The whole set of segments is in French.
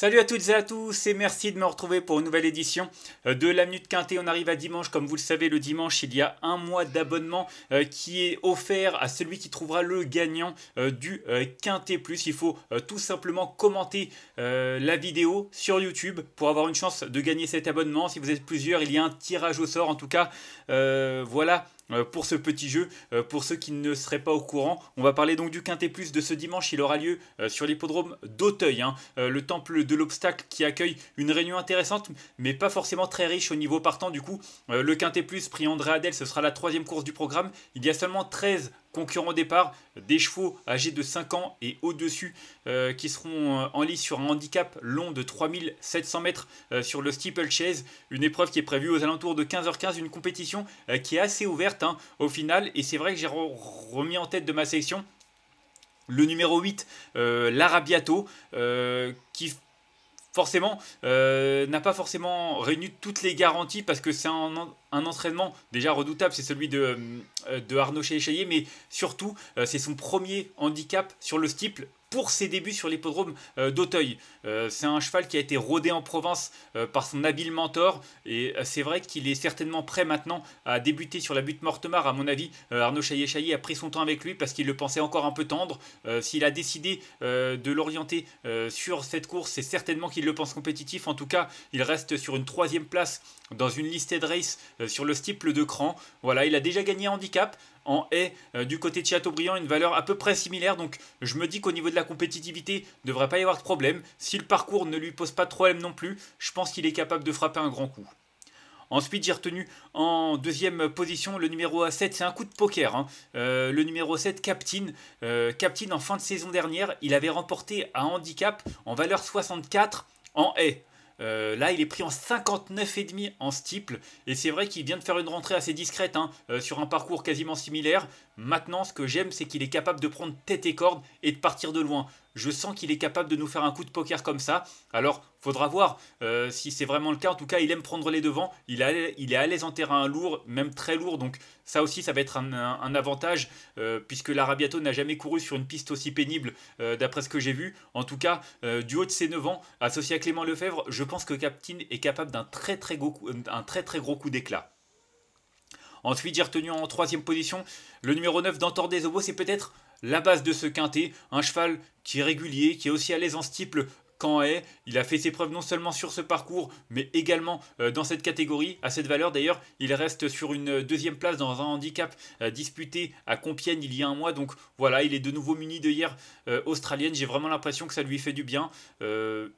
Salut à toutes et à tous et merci de me retrouver pour une nouvelle édition euh, de la Minute Quintée. On arrive à dimanche, comme vous le savez, le dimanche il y a un mois d'abonnement euh, qui est offert à celui qui trouvera le gagnant euh, du Quintet Plus. Il faut tout simplement commenter la vidéo sur YouTube pour avoir une chance de gagner cet abonnement. Si vous êtes plusieurs, il y a un tirage au sort. En tout cas, voilà euh, pour ce petit jeu. Euh, pour ceux qui ne seraient pas au courant, on va parler donc du Quintet Plus de ce dimanche. Il aura lieu euh, sur l'hippodrome d'Auteuil, hein. le temple de l'obstacle qui accueille une réunion intéressante, mais pas forcément très riche au niveau partant. Du coup, le Quintet Plus, prix André Adel, ce sera la troisième course du programme. Il y a seulement 13 Concurrent au départ, des chevaux âgés de 5 ans et au-dessus euh, qui seront euh, en lice sur un handicap long de 3700 mètres euh, sur le steeplechase, une épreuve qui est prévue aux alentours de 15h15, une compétition qui est assez ouverte hein, au final et c'est vrai que j'ai remis en tête de ma section le numéro 8, l'Arabiato, qui forcément, euh, n'a pas forcément réuni toutes les garanties parce que c'est un, entraînement déjà redoutable, c'est celui de, euh, de Arnaud Chéchaillé, mais surtout, euh, c'est son premier handicap sur le steeple pour ses débuts sur l'hippodrome euh, d'Auteuil. Euh, c'est un cheval qui a été rodé en province euh, par son habile mentor et c'est vrai qu'il est certainement prêt maintenant à débuter sur la butte Mortemar. À mon avis, Arnaud Chaillé-Chaillé a pris son temps avec lui parce qu'il le pensait encore un peu tendre. S'il a décidé de l'orienter sur cette course, c'est certainement qu'il le pense compétitif. En tout cas, il reste sur une troisième place dans une listée de race sur le steeple de cran. Voilà, il a déjà gagné handicap en haie euh, du côté de Chateaubriand, une valeur à peu près similaire. Donc je me dis qu'au niveau de la compétitivité, il devrait pas y avoir de problème. Si le parcours ne lui pose pas de problème non plus, je pense qu'il est capable de frapper un grand coup. Ensuite, j'ai retenu en deuxième position le numéro 7, c'est un coup de poker. Hein. Euh, le numéro 7, Captain. Euh, Captain, en fin de saison dernière, il avait remporté à handicap en valeur 64 en haie. Euh, là, il est pris en 59,5 en steeple. Et c'est vrai qu'il vient de faire une rentrée assez discrète hein, euh, sur un parcours quasiment similaire. Maintenant, ce que j'aime, c'est qu'il est capable de prendre tête et corde et de partir de loin je sens qu'il est capable de nous faire un coup de poker comme ça. Alors, faudra voir euh, si c'est vraiment le cas. En tout cas, il aime prendre les devants. Il, est à l'aise en terrain lourd, même très lourd. Donc, ça aussi, ça va être un, avantage euh, puisque l'Arabiato n'a jamais couru sur une piste aussi pénible, euh, d'après ce que j'ai vu. En tout cas, du haut de ses 9 ans, associé à Clément Lefebvre, je pense que Captain est capable d'un très très gros, un très très gros coup d'éclat. Ensuite, j'ai retenu en troisième position le numéro 9 d'Antor des Obos. C'est peut-être la base de ce quintet, un cheval qui est régulier, qui est aussi à l'aise en steeple quand est Il a fait ses preuves non seulement sur ce parcours, mais également euh, dans cette catégorie. À cette valeur d'ailleurs, il reste sur une deuxième place dans un handicap euh, disputé à Compiègne il y a un mois. Donc voilà, il est de nouveau muni de hier euh, australienne. J'ai vraiment l'impression que ça lui fait du bien.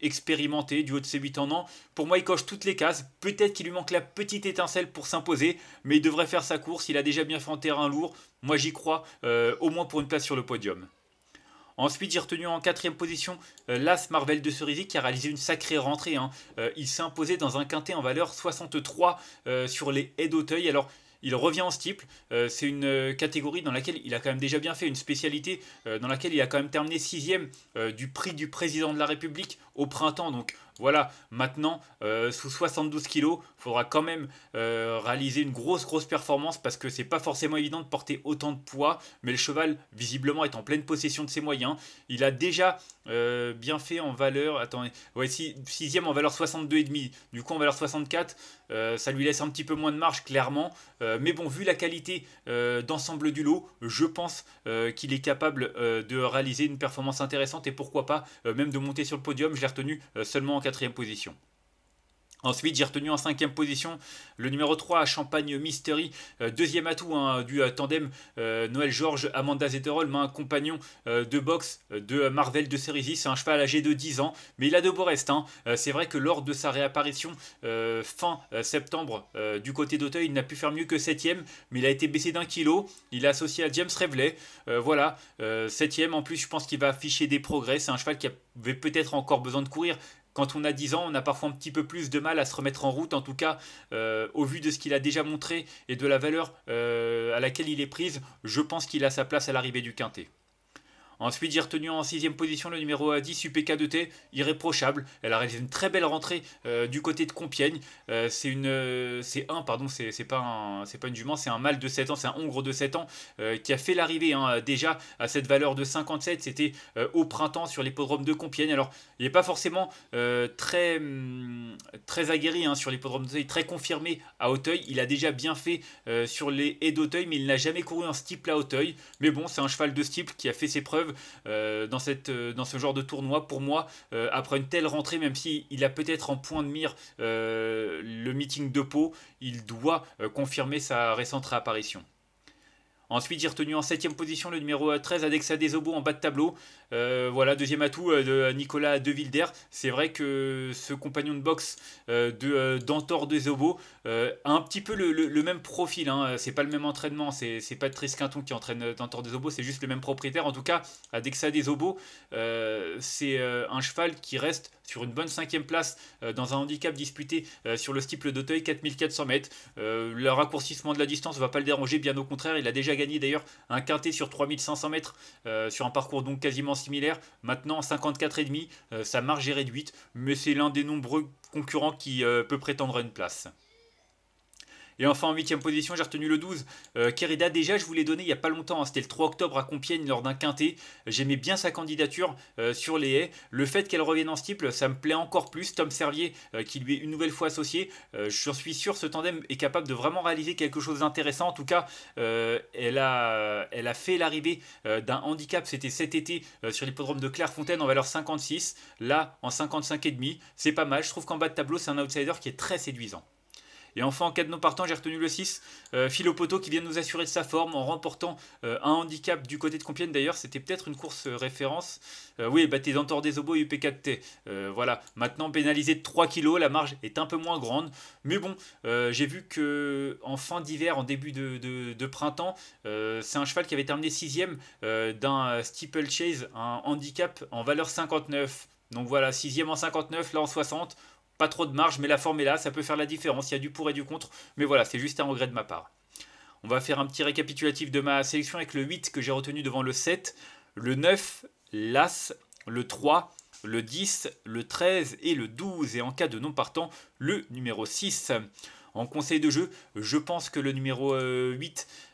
expérimenté du haut de ses 8 ans. Pour moi, il coche toutes les cases. Peut-être qu'il lui manque la petite étincelle pour s'imposer, mais il devrait faire sa course. Il a déjà bien fait en terrain lourd. Moi, j'y crois, au moins pour une place sur le podium. Ensuite, j'ai retenu en quatrième position euh, l'As Marvel de Cerisy qui a réalisé une sacrée rentrée. Hein. Euh, il s'est imposé dans un quintet en valeur 63 euh, sur les haies d'Auteuil. Alors, il revient en stiple c'est une catégorie dans laquelle il a quand même déjà bien fait, une spécialité dans laquelle il a quand même terminé sixième du prix du président de la République au printemps. Donc, voilà, maintenant, euh, sous 72 kg, faudra quand même euh, réaliser une grosse, grosse performance parce que c'est pas forcément évident de porter autant de poids. Mais le cheval, visiblement, est en pleine possession de ses moyens. Il a déjà euh, bien fait en valeur. Attendez, ouais, 6 en valeur 62,5. Du coup, en valeur 64, ça lui laisse un petit peu moins de marge, clairement. mais bon, vu la qualité d'ensemble du lot, je pense qu'il est capable de réaliser une performance intéressante et pourquoi pas même de monter sur le podium. Je l'ai retenu seulement quatrième position. Ensuite, j'ai retenu en cinquième position le numéro 3, à Champagne Mystery. Euh, deuxième atout hein, du euh, tandem euh, Noël Georges, Amanda Zetterholm Un hein, compagnon de boxe de Marvel de série C'est un cheval âgé de 10 ans, mais il a de beaux restes. Hein. C'est vrai que lors de sa réapparition fin septembre du côté d'Auteuil, il n'a pu faire mieux que septième, mais il a été baissé d'un kilo. Il est associé à James Revlet. voilà, septième. En plus, je pense qu'il va afficher des progrès. C'est un cheval qui avait peut-être encore besoin de courir quand on a 10 ans, on a parfois un petit peu plus de mal à se remettre en route, en tout cas euh, au vu de ce qu'il a déjà montré et de la valeur euh, à laquelle il est prise, je pense qu'il a sa place à l'arrivée du Quintet. Ensuite, j'ai retenu en sixième position le numéro 10 UPK2T, irréprochable. Elle a réalisé une très belle rentrée euh, du côté de Compiègne. Euh, c'est une, euh, c'est un, pardon, c'est pas c'est pas une jument, c'est un mâle de 7 ans, c'est un Hongre de 7 ans qui a fait l'arrivée hein, déjà à cette valeur de 57. C'était au printemps sur l'hippodrome de Compiègne. Alors, il n'est pas forcément très, mm, très aguerri hein, sur l'hippodrome d'Auteuil, très confirmé à Auteuil. Il a déjà bien fait sur les haies d'Auteuil, mais il n'a jamais couru un steeple à Auteuil. Mais bon, c'est un cheval de steeple qui a fait ses preuves euh, euh, dans, ce genre de tournoi, pour moi, euh, après une telle rentrée, même s'il a peut-être en point de mire le meeting de Pau, il doit confirmer sa récente réapparition. Ensuite, j'ai retenu en 7 position le numéro 13, euh, Adexa Desobo en bas de tableau. Euh, voilà, deuxième atout euh, de Nicolas De C'est vrai que ce compagnon de boxe de d'Antor Desobo a un petit peu le, même profil. Hein. C'est pas le même entraînement. C'est, pas Tris Quinton qui entraîne d'Antor Desobo. C'est juste le même propriétaire. En tout cas, Adexa Desobo, c'est un cheval qui reste sur une bonne cinquième place euh, dans un handicap disputé euh, sur le steeple d'Auteuil 4400 mètres. Euh, le raccourcissement de la distance ne va pas le déranger, bien au contraire, il a déjà gagné d'ailleurs un quintet sur 3500 mètres sur un parcours donc quasiment similaire. Maintenant 54,5, sa marge est réduite, mais c'est l'un des nombreux concurrents qui peut prétendre à une place. Et enfin, en huitième position, j'ai retenu le 12. Euh, déjà, je vous l'ai donné il n'y a pas longtemps. Hein. C'était le 3 octobre à Compiègne lors d'un quintet. J'aimais bien sa candidature euh, sur les haies. Le fait qu'elle revienne en steeple, ça me plaît encore plus. Tom Servier, euh, qui lui est une nouvelle fois associé, euh, je suis sûr ce tandem est capable de vraiment réaliser quelque chose d'intéressant. En tout cas, elle, a, elle a fait l'arrivée d'un handicap. C'était cet été sur l'hippodrome de Clairefontaine en valeur 56. Là, en 55,5. C'est pas mal. Je trouve qu'en bas de tableau, c'est un outsider qui est très séduisant. Et enfin, en cas de non partant, j'ai retenu le 6, euh, philo Philopoto qui vient nous assurer de sa forme en remportant euh, un handicap du côté de Compiègne. D'ailleurs, c'était peut-être une course euh, référence. oui, bah, t'es dans des obos UP4T. voilà, maintenant pénalisé de 3 kg, la marge est un peu moins grande. Mais bon, j'ai vu que en fin d'hiver, en début de, printemps, c'est un cheval qui avait terminé 6ème d'un chase un handicap en valeur 59. Donc voilà, 6 en 59, là en 60 trop de marge, mais la forme est là, ça peut faire la différence, il y a du pour et du contre, mais voilà, c'est juste un regret de ma part. On va faire un petit récapitulatif de ma sélection avec le 8 que j'ai retenu devant le 7, le 9, l'As, le 3, le 10, le 13 et le 12, et en cas de non partant, le numéro 6. En conseil de jeu, je pense que le numéro 8 euh,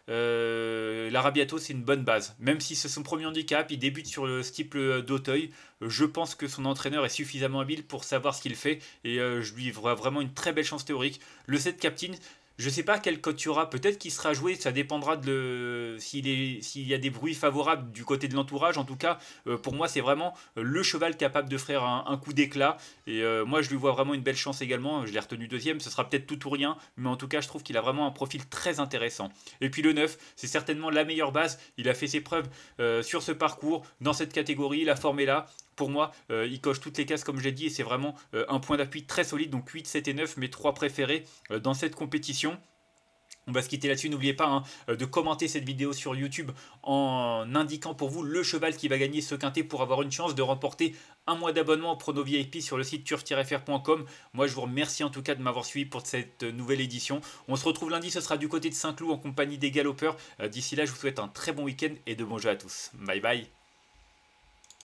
euh, L'Arabiato, c'est une bonne base. Même si c'est son premier handicap, il débute sur le steeple d'Auteuil. Je pense que son entraîneur est suffisamment habile pour savoir ce qu'il fait. Et euh, je lui vois vraiment une très belle chance théorique. Le 7 Captain, je sais pas quel code y aura, Peut-être qu'il sera joué. Ça dépendra de s'il y a des bruits favorables du côté de l'entourage. En tout cas, euh, pour moi, c'est vraiment euh, le cheval capable de faire un, coup d'éclat. Et euh, moi, je lui vois vraiment une belle chance également. Je l'ai retenu deuxième. Ce sera peut-être tout ou rien. Mais en tout cas, je trouve qu'il a vraiment un profil très intéressant. Et puis le 9, c'est certainement la meilleure base. Il a fait ses preuves sur ce parcours, dans cette catégorie. La forme est là. Pour moi, euh, il coche toutes les cases comme j'ai dit et c'est vraiment euh, un point d'appui très solide. Donc 8, 7 et 9, mes trois préférés euh, dans cette compétition. On va se quitter là-dessus. N'oubliez pas hein, de commenter cette vidéo sur YouTube en indiquant pour vous le cheval qui va gagner ce quintet pour avoir une chance de remporter un mois d'abonnement au Prono VIP sur le site turf-fr.com. Moi, je vous remercie en tout cas de m'avoir suivi pour cette nouvelle édition. On se retrouve lundi, ce sera du côté de Saint-Cloud en compagnie des galopeurs. D'ici là, je vous souhaite un très bon week-end et de bons jeux à tous. Bye bye